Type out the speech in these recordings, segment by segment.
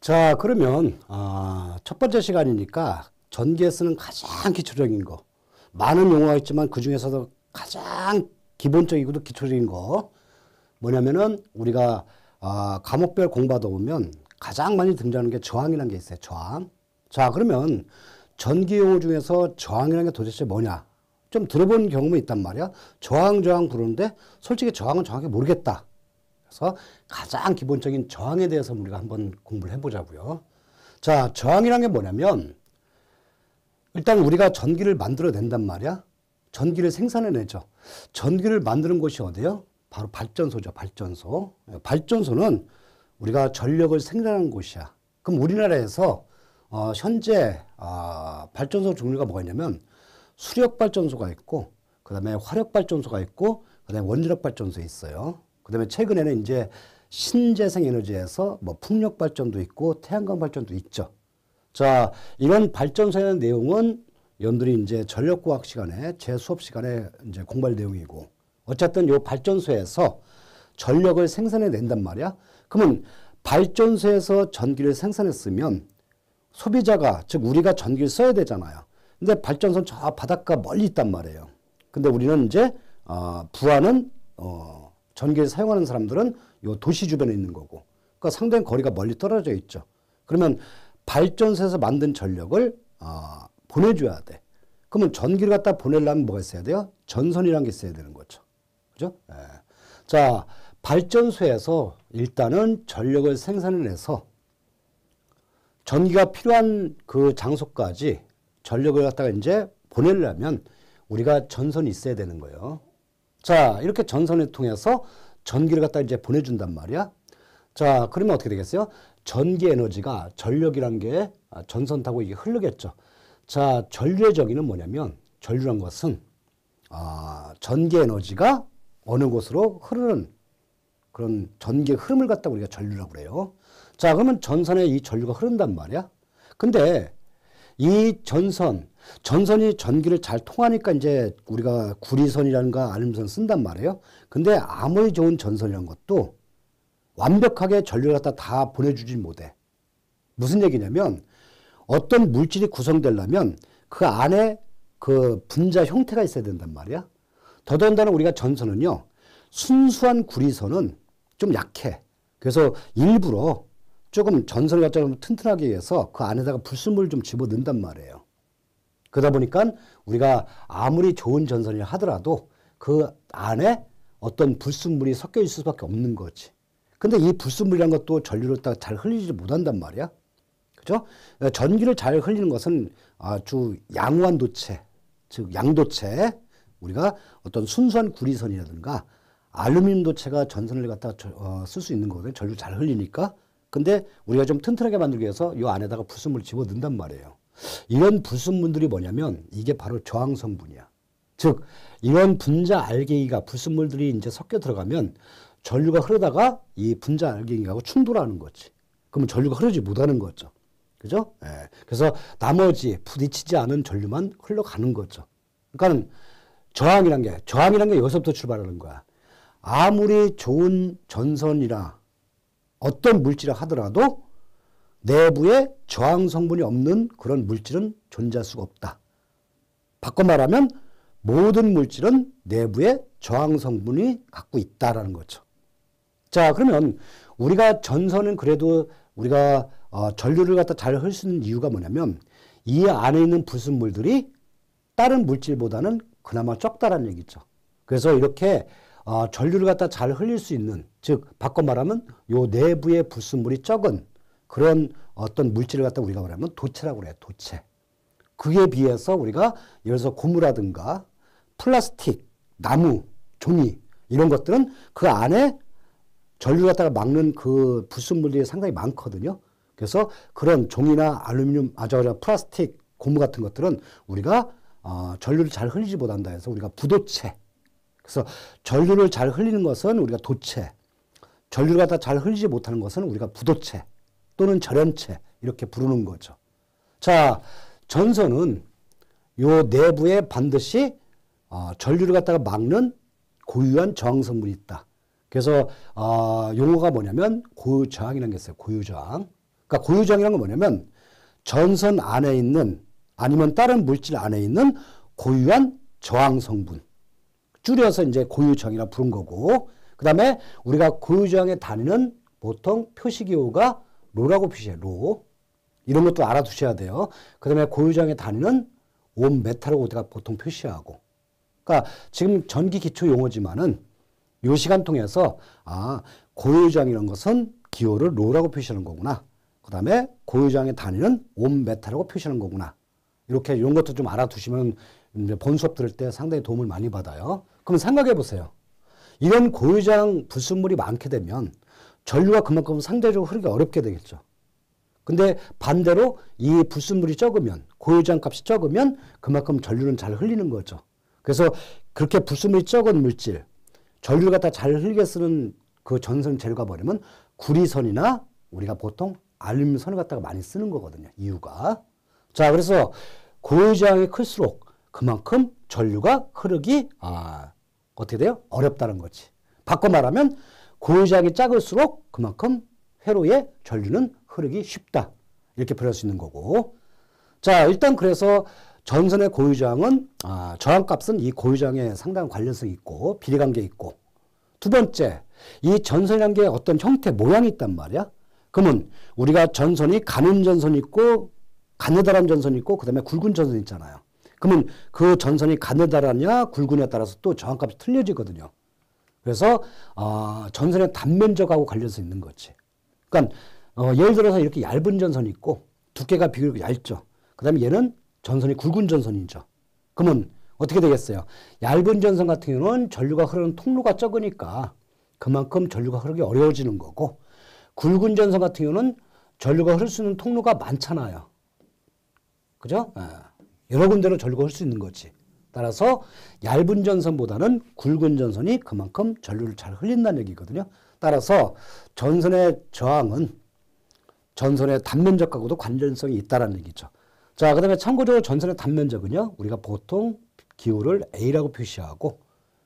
자, 그러면, 아, 첫 번째 시간이니까 전기에 쓰는 가장 기초적인 거. 많은 용어가 있지만 그 중에서도 가장 기본적이고도 기초적인 거. 뭐냐면은 우리가 아, 과목별 공부하다 보면 가장 많이 등장하는 게 저항이라는 게 있어요. 저항. 자, 그러면 전기 용어 중에서 저항이라는 게 도대체 뭐냐? 좀 들어본 경험이 있단 말이야. 저항, 저항 부르는데 솔직히 저항은 정확히 모르겠다. 그래서 가장 기본적인 저항에 대해서 우리가 한번 공부를 해보자고요. 자, 저항이란 게 뭐냐면 일단 우리가 전기를 만들어낸단 말이야. 전기를 생산해내죠. 전기를 만드는 곳이 어디요? 바로 발전소죠. 발전소. 발전소는 우리가 전력을 생산하는 곳이야. 그럼 우리나라에서 어, 현재 어, 발전소 종류가 뭐가 있냐면 수력 발전소가 있고 그다음에 화력 발전소가 있고 그다음에 원자력 발전소 있어요. 그다음에 최근에는 이제 신재생 에너지에서 뭐 풍력 발전도 있고 태양광 발전도 있죠. 자, 이런 발전소에 대한 내용은 여러분들이 이제 전력과학 시간에 제 수업 시간에 이제 공부할 내용이고 어쨌든 요 발전소에서 전력을 생산해 낸단 말이야. 그러면 발전소에서 전기를 생산했으면 소비자가 즉 우리가 전기를 써야 되잖아요. 근데 발전소는 저 바닷가 멀리 있단 말이에요. 근데 우리는 이제 어, 부하는 어, 전기를 사용하는 사람들은 이 도시 주변에 있는 거고. 그러니까 상당히 거리가 멀리 떨어져 있죠. 그러면 발전소에서 만든 전력을 어, 보내줘야 돼. 그러면 전기를 갖다 보내려면 뭐가 있어야 돼요? 전선이라는게 있어야 되는 거죠. 그죠? 예. 자, 발전소에서 일단은 전력을 생산을해서 전기가 필요한 그 장소까지 전력을 갖다가 이제 보내려면 우리가 전선이 있어야 되는 거예요. 자, 이렇게 전선을 통해서 전기를 갖다 이제 보내준단 말이야. 자, 그러면 어떻게 되겠어요? 전기 에너지가 전력이란 게 아, 전선 타고 이게 흐르겠죠. 자, 전류의 정의는 뭐냐면 전류란 것은 아, 전기 에너지가 어느 곳으로 흐르는 그런 전기의 흐름을 갖다 우리가 전류라고 그래요. 자, 그러면 전선에 이 전류가 흐른단 말이야. 근데 이 전선, 전선이 전기를 잘 통하니까 이제 우리가 구리선이라는가 알림선 쓴단 말이에요. 근데 아무리 좋은 전선이란 것도 완벽하게 전류를 갖다 다 보내주지 못해. 무슨 얘기냐면 어떤 물질이 구성되려면 그 안에 그 분자 형태가 있어야 된단 말이야. 더더군다나 우리가 전선은요, 순수한 구리선은 좀 약해. 그래서 일부러 조금 전선을 갖다 튼튼하게 해서 그 안에다가 불순물을 좀 집어 넣는단 말이에요. 그러다 보니까 우리가 아무리 좋은 전선이라 하더라도 그 안에 어떤 불순물이 섞여 있을 수밖에 없는 거지. 근데 이 불순물이란 것도 전류를 딱잘 흘리지 못한단 말이야. 그죠? 어, 전기를 잘 흘리는 것은 아주 양호한 도체, 즉 양도체, 우리가 어떤 순수한 구리선이라든가 알루미늄 도체가 전선을 갖다 어, 쓸수 있는 거거든요. 전류 잘 흘리니까. 근데 우리가 좀 튼튼하게 만들기 위해서 이 안에다가 불순물을 집어 넣는단 말이에요. 이런 불순물들이 뭐냐면 이게 바로 저항 성분이야. 즉 이런 분자 알갱이가 불순물들이 이제 섞여 들어가면 전류가 흐르다가 이 분자 알갱이하고 충돌하는 거지. 그러면 전류가 흐르지 못하는 거죠. 그죠? 예. 그래서 나머지 부딪히지 않은 전류만 흘러가는 거죠. 그러니까 저항이란 게 저항이란 게 여기서부터 출발하는 거야. 아무리 좋은 전선이라 어떤 물질을 하더라도 내부에 저항 성분이 없는 그런 물질은 존재할 수가 없다. 바꿔 말하면 모든 물질은 내부에 저항 성분이 갖고 있다라는 거죠. 자, 그러면 우리가 전선은 그래도 우리가 어, 전류를 갖다 잘흘수 있는 이유가 뭐냐면 이 안에 있는 불순물들이 다른 물질보다는 그나마 적다라는 얘기죠. 그래서 이렇게 어, 전류를 갖다 잘 흘릴 수 있는 즉 바꿔 말하면 요 내부의 불순물이 적은 그런 어떤 물질을 갖다 우리가 말하면 도체라고 그래요. 도체. 그에 비해서 우리가 예를 들어서 고무라든가 플라스틱, 나무, 종이 이런 것들은 그 안에 전류 갖다가 막는 그 불순물들이 상당히 많거든요. 그래서 그런 종이나 알루미늄, 아저 플라스틱, 고무 같은 것들은 우리가 어, 전류를 잘 흘리지 못한다 해서 우리가 부도체. 그래서 전류를 잘 흘리는 것은 우리가 도체. 전류를갖다잘 흘리지 못하는 것은 우리가 부도체. 또는 절연체 이렇게 부르는 거죠. 자, 전선은 요 내부에 반드시 어, 전류를 갖다가 막는 고유한 저항 성분이 있다. 그래서 어, 용어가 뭐냐면 고유 저항이라는 게 있어요. 고유 저항. 그러니까 고유 저항이라는 건 뭐냐면 전선 안에 있는 아니면 다른 물질 안에 있는 고유한 저항 성분. 줄여서 이제 고유 저항이라 부른 거고. 그다음에 우리가 고유 저항의 단위는 보통 표시 기호가 로라고 표시해 로. 이런 것도 알아두셔야 돼요. 그 다음에 고유장의 단위는 옴, 메타로 우리가 보통 표시하고. 그러니까 지금 전기 기초 용어지만은 이 시간 통해서 아, 고유장이라는 것은 기호를 로라고 표시하는 거구나. 그 다음에 고유장의 단위는 옴, 메타라고 표시하는 거구나. 이렇게 이런 것도 좀 알아두시면 본 수업 들을 때 상당히 도움을 많이 받아요. 그럼 생각해 보세요. 이런 고유장 불순물이 많게 되면 전류가 그만큼 상대적으로 흐르기 어렵게 되겠죠. 근데 반대로 이 불순물이 적으면 고유장 값이 적으면 그만큼 전류는 잘 흘리는 거죠. 그래서 그렇게 불순물이 적은 물질 전류가 다잘 흘리게 쓰는 그 전선 재료가 버리면 구리선이나 우리가 보통 알루미늄 선을 갖다가 많이 쓰는 거거든요. 이유가. 자, 그래서 고유장이 클수록 그만큼 전류가 흐르기 아, 어떻게 돼요? 어렵다는 거지. 바꿔 말하면 고유작이 작을수록 그만큼 회로의 전류는 흐르기 쉽다. 이렇게 표현할 수 있는 거고. 자, 일단 그래서 전선의 고유장은 아, 저항값은 이 고유장에 상당한 관련성이 있고 비례관계 있고 두 번째 이 전선이란 게 어떤 형태 모양이 있단 말이야. 그러면 우리가 전선이 가는 전선 있고 가느다란 전선 있고 그다음에 굵은 전선 있잖아요. 그러면 그 전선이 가느다라냐 굵으냐에 따라서 또 저항값이 틀려지거든요. 그래서 어, 전선의 단면적하고 관련해서 있는 거지. 그러니까 어, 예를 들어서 이렇게 얇은 전선이 있고 두께가 비교적 얇죠. 그 다음에 얘는 전선이 굵은 전선이죠. 그러면 어떻게 되겠어요? 얇은 전선 같은 경우는 전류가 흐르는 통로가 적으니까 그만큼 전류가 흐르기 어려워지는 거고 굵은 전선 같은 경우는 전류가 흐를 수 있는 통로가 많잖아요. 그죠? 예. 여러 군데로 전류가 흐를 수 있는 거지. 따라서 얇은 전선보다는 굵은 전선이 그만큼 전류를 잘 흘린다는 얘기거든요. 따라서 전선의 저항은 전선의 단면적하고도 관련성이 있다는 라 얘기죠. 자, 그 다음에 참고적으로 전선의 단면적은요, 우리가 보통 기호를 A라고 표시하고,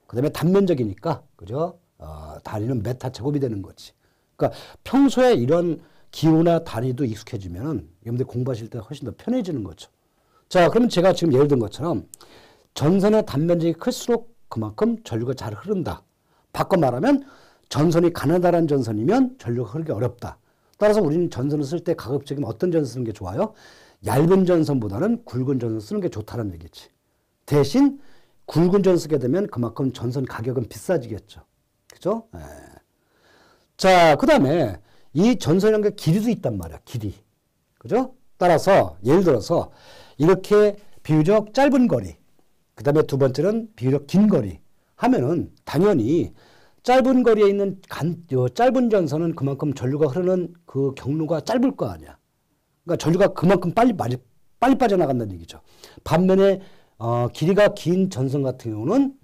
그 다음에 단면적이니까, 그죠? 어, 단위는 메타 제곱이 되는 거지. 그러니까 평소에 이런 기호나 단위도 익숙해지면은 여러분들 공부하실 때 훨씬 더 편해지는 거죠. 자, 그럼 제가 지금 예를 든 것처럼 전선의 단면적이 클수록 그만큼 전류가 잘 흐른다. 바꿔 말하면 전선이 가느다란 전선이면 전류가 흐르기 어렵다. 따라서 우리는 전선을 쓸 때 가급적이면 어떤 전선 쓰는 게 좋아요? 얇은 전선보다는 굵은 전선 쓰는 게 좋다는 얘기지. 대신 굵은 전선 쓰게 되면 그만큼 전선 가격은 비싸지겠죠. 그죠? 예. 자, 그 다음에 이전선이라게 길이도 있단 말이야. 길이. 그죠? 따라서 예를 들어서 이렇게 비교적 짧은 거리. 그 다음에 두 번째는 비교적 긴 거리 하면은 당연히 짧은 거리에 있는 간, 짧은 전선은 그만큼 전류가 흐르는 그 경로가 짧을 거 아니야. 그러니까 전류가 그만큼 빨리, 빨리, 빨리 빠져나간다는 얘기죠. 반면에 어, 길이가 긴 전선 같은 경우는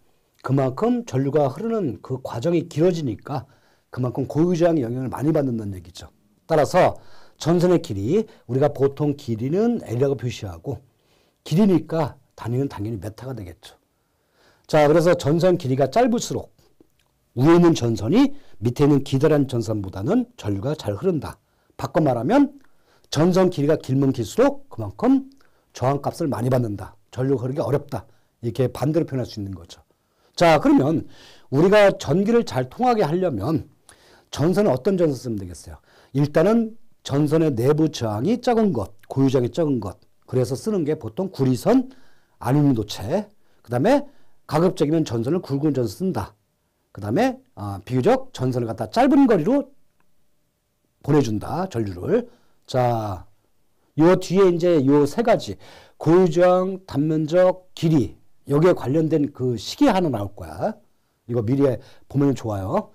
그만큼 전류가 흐르는 그 과정이 길어지니까 그만큼 고유저항 영향을 많이 받는다는 얘기죠. 따라서 전선의 길이 우리가 보통 길이는 L이라고 표시하고 길이니까 단위는 당연히 메타가 되겠죠. 자, 그래서 전선 길이가 짧을수록 위에 있는 전선이 밑에 있는 기다란 전선보다는 전류가 잘 흐른다. 바꿔 말하면 전선 길이가 길면 길수록 그만큼 저항값을 많이 받는다. 전류 흐르기 어렵다. 이렇게 반대로 표현할 수 있는 거죠. 자, 그러면 우리가 전기를 잘 통하게 하려면 전선은 어떤 전선 쓰면 되겠어요? 일단은 전선의 내부 저항이 적은 것, 고유 저항이 적은 것. 그래서 쓰는 게 보통 구리선, 알루미늄 도체, 그 다음에 가급적이면 전선을 굵은 전선 쓴다. 그 다음에 어, 아, 비교적 전선을 갖다 짧은 거리로 보내준다. 전류를. 자, 요 뒤에 이제 요 세 가지 고유정, 단면적, 길이 여기에 관련된 그 시계 하나 나올 거야. 이거 미리 보면 좋아요.